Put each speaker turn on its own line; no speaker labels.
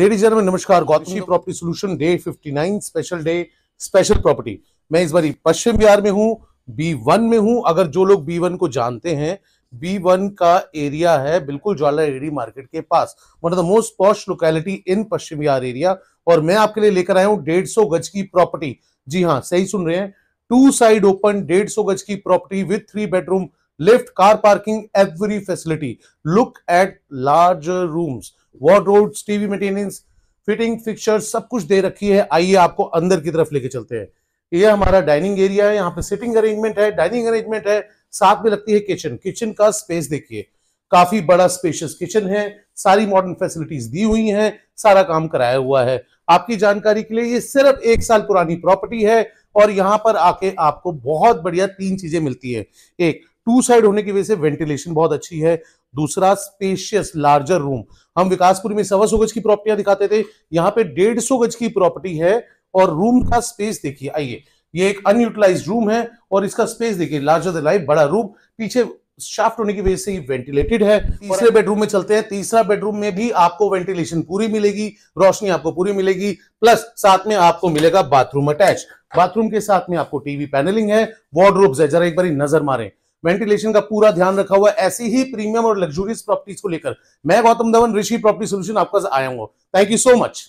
ladies general नमस्कार Gautami property solution day 59 special day special property मैं इस बारी पश्चिम बिहार में हूं बी वन में हूं अगर जो लोग बी वन को जानते हैं बी वन का एरिया है बिल्कुल ज्वाला एडी मार्केट के पास one of the most posh locality in Paschim Bihar area और मैं आपके लिए लेकर आया हूँ डेढ़ गज की प्रॉपर्टी जी हाँ सही सुन रहे हैं टू साइड ओपन डेढ़ गज की property with three bedroom lift car parking every facility look at large rooms what road TV maintenance fitting fixer सब कुछ दे रखी है आइए आपको अंदर की तरफ लेके चलते हैं ये हमारा डाइनिंग एरिया है यहाँ पे सिटिंग अरेंजमेंट है डाइनिंग अरेंजमेंट है साथ में लगती है किचन किचन का स्पेस देखिए काफी बड़ा स्पेशियस किचन है सारी मॉडर्न फैसिलिटीज दी हुई हैं सारा काम कराया हुआ है आपकी जानकारी के लिए ये सिर्फ एक साल पुरानी प्रॉपर्टी है और यहाँ पर आके आपको बहुत बढ़िया तीन चीजें मिलती है एक टू साइड होने की वजह से वेंटिलेशन बहुत अच्छी है दूसरा स्पेशियस लार्जर रूम हम विकासपुरी में सवा सौ गज की प्रॉपर्टियां दिखाते थे यहाँ पे डेढ़ सौ गज की प्रॉपर्टी है और रूम का स्पेस देखिए आइए ये एक अनयूटिलाइज रूम है और इसका स्पेस देखिए लार्जर द लाइफ बड़ा रूम पीछे शाफ्ट होने की वजह से वेंटिलेटेड है तीसरे बेडरूम में चलते हैं तीसरा बेडरूम में भी आपको वेंटिलेशन पूरी मिलेगी रोशनी आपको पूरी मिलेगी प्लस साथ में आपको मिलेगा बाथरूम अटैच बाथरूम के साथ में आपको टीवी पैनलिंग है वार्ड्रोब्स है जरा एक बार नजर मारें वेंटिलेशन का पूरा ध्यान रखा हुआ ऐसी ही प्रीमियम और लग्जूरियस प्रॉपर्टीज को लेकर मैं गौतम धवन ऋषि प्रॉपर्टी सोल्यूशन आपका आया हूँ थैंक यू सो मच